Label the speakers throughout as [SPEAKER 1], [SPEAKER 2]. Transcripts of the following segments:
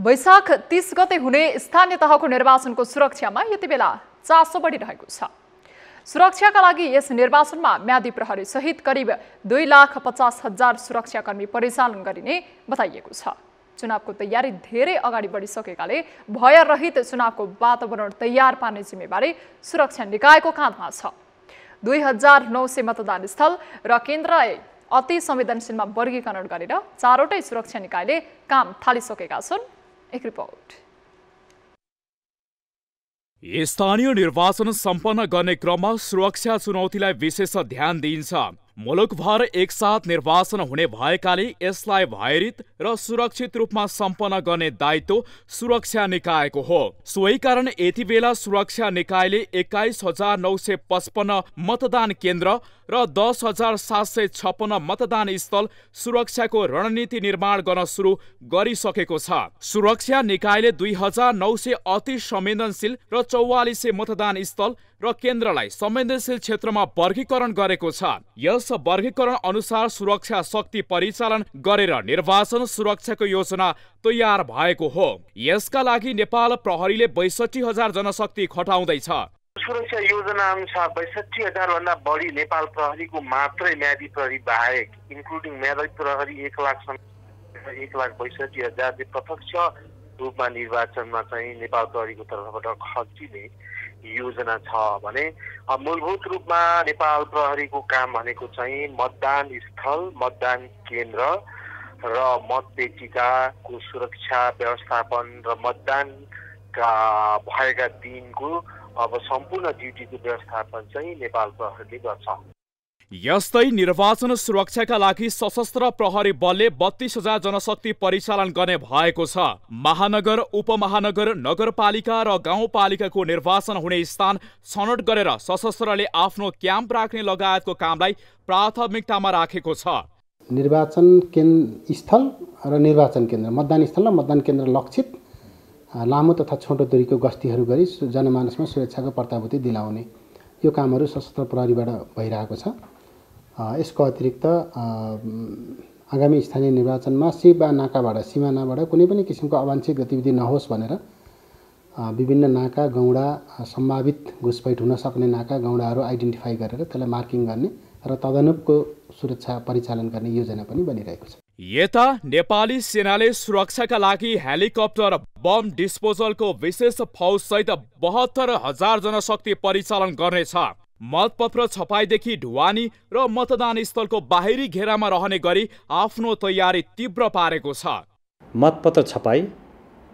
[SPEAKER 1] वैशाख तीस गते हुने स्थानीय तहको निर्वाचनको सुरक्षामा यति बेला चासो बढिरहेको छ सुरक्षाका लागि यस निर्वाचनमा म्यादी प्रहरी सहित करिब दुई लाख पचास हजार सुरक्षाकर्मी परिचालन गरिने बताइएको छ चुनावको तयारी धेरै अगाडि बढिसकेकाले भयरहित चुनावको वातावरण तयार पार्ने जिम्मेवारी सुरक्षा निकायको काँधमा छ दुई हजार नौ सय मतदान स्थल र केन्द्रलाई अति संवेदनशीलमा वर्गीकरण गरेर चारवटै सुरक्षा निकायले काम थालिसकेका छन् एक रिपोर्ट
[SPEAKER 2] स्थानीय निर्वाचन सम्पन्न गर्ने क्रममा सुरक्षा चुनौतीलाई विशेष ध्यान दिइन्छ मुलुकभर एकसाथ निर्वाचन हुने भएकाले यसलाई भयरित र सुरक्षित रूपमा सम्पन्न गर्ने दायित्व सुरक्षा निकायको हो सोही कारण यति बेला सुरक्षा निकायले एक्काइस हजार नौ सय पचपन्न मतदान केन्द्र र दस हजार सात सय छप्पन्न मतदान स्थल सुरक्षाको रणनीति निर्माण गर्न सुरु गरिसकेको छ सुरक्षा निकायले दुई हजार नौ सय अति संवेदनशील र चौवालिस सय मतदान स्थल र केन्द्रलाई संवेदनशील क्षेत्रमा वर्गीकरण गरेको छ यस वर्गीकरण अनुसार सुरक्षा शक्ति परिचालन गरेर निर्वाचन सुरक्षाको योजना तयार भएको हो यसका लागि नेपाल प्रहरीले बैसठी हजार जनशक्ति खटाउँदैछ
[SPEAKER 3] सुरक्षा योजना अनुसार बैसठी हजारभन्दा बढी नेपाल प्रहरीको मात्रै म्यादी प्रहरी बाहेक इन्क्लुडिङ म्यादी प्रहरी एक लाख एक लाख बैसठी हजारले प्रत्यक्ष रूपमा निर्वाचनमा चाहिँ नेपाल प्रहरीको तर्फबाट खटिने योजना छ भने मूलभूत रूपमा नेपाल प्रहरीको काम भनेको चाहिँ मतदान स्थल मतदान केन्द्र र मतपेटिकाको सुरक्षा व्यवस्थापन र मतदानका भएका दिनको अब सम्पूर्ण ड्युटीको व्यवस्थापन चाहिँ नेपाल प्रहरीले गर्छ
[SPEAKER 2] यस्तै निर्वाचन सुरक्षाका लागि सशस्त्र प्रहरी बलले बत्तीस हजार जनशक्ति परिचालन गर्ने भएको छ महानगर उपमहानगर नगरपालिका र गाउँपालिकाको निर्वाचन हुने स्थान छनौट गरेर सशस्त्रले आफ्नो क्याम्प राख्ने लगायतको कामलाई प्राथमिकतामा राखेको छ
[SPEAKER 4] निर्वाचन केन्द्र स्थल र निर्वाचन केन्द्र मतदान स्थल र मतदान केन्द्र लक्षित लामो तथा छोटो दुरीको गस्तीहरू गरी जनमानसमा सुरक्षाको प्रत्याभूति दिलाउने यो कामहरू सशस्त्र प्रहरीबाट भइरहेको छ यसको अतिरिक्त आगामी स्थानीय निर्वाचनमा सीमा नाकाबाट सिमानाबाट कुनै पनि किसिमको अवांछित गतिविधि नहोस् भनेर विभिन्न नाका गौँडा सम्भावित घुसपैठ हुन सक्ने नाका गौँडाहरू आइडेन्टिफाई गरेर त्यसलाई मार्किङ गर्ने र तदनुपको सुरक्षा परिचालन गर्ने योजना पनि बनिरहेको छ
[SPEAKER 2] यता नेपाली सेनाले सुरक्षाका लागि हेलिकप्टर बम डिस्पोजलको विशेष फौजसहित बहत्तर हजार जनशक्ति परिचालन गर्नेछ मतपत्र छपाईदेखि ढुवानी र मतदान स्थलको बाहिरी घेरामा रहने गरी आफ्नो तयारी तीव्र पारेको छ
[SPEAKER 5] मतपत्र छपाई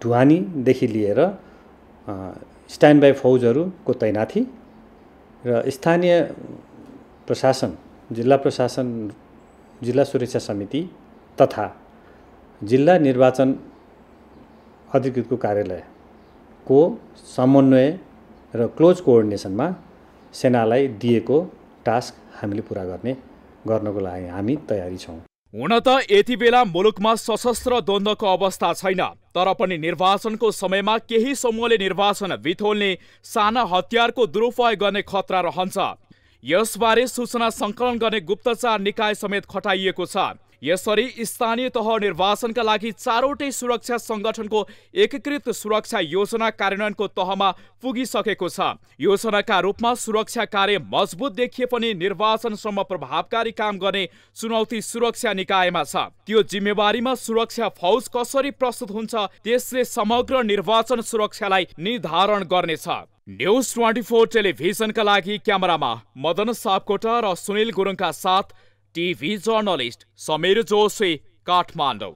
[SPEAKER 5] ढुवानीदेखि लिएर स्ट्यान्ड बाई फौजहरूको तैनाथी र स्थानीय प्रशासन जिल्ला प्रशासन जिल्ला सुरक्षा समिति तथा जिल्ला निर्वाचन अधिकृतको कार्यालयको समन्वय र क्लोज कोअर्डिनेसनमा सेनालाई दिएको टास्क हामीले पुरा गर्ने गर्नको लागि हामी तयारी छौँ
[SPEAKER 2] हुन त यति बेला मुलुकमा सशस्त्र द्वन्द्वको अवस्था छैन तर पनि निर्वाचनको समयमा केही समूहले निर्वाचन बिथोल्ने साना हतियारको दुरुपयोग गर्ने खतरा रहन्छ यसबारे सूचना सङ्कलन गर्ने गुप्तचार निकाय समेत खटाइएको छ यसरी स्थानीय तह निर्वाचनका लागि चारवटै सुरक्षा सङ्गठनको एकीकृत सुरक्षा योजना कार्यान्वयनको तहमा पुगिसकेको छ योजनाका रूपमा सुरक्षा कार्य मजबुत देखिए पनि निर्वाचनसम्म प्रभावकारी काम गर्ने चुनौती सुरक्षा निकायमा छ त्यो जिम्मेवारीमा सुरक्षा फौज कसरी प्रस्तुत हुन्छ त्यसले समग्र निर्वाचन सुरक्षालाई निर्धारण गर्नेछ न्युज ट्वेन्टी फोर टेलिभिजनका लागि क्यामेरामा मदन सापकोटा र सुनिल गुरुङका साथ टिभी जर्नलिस्ट समीर जोशी काठमाडौँ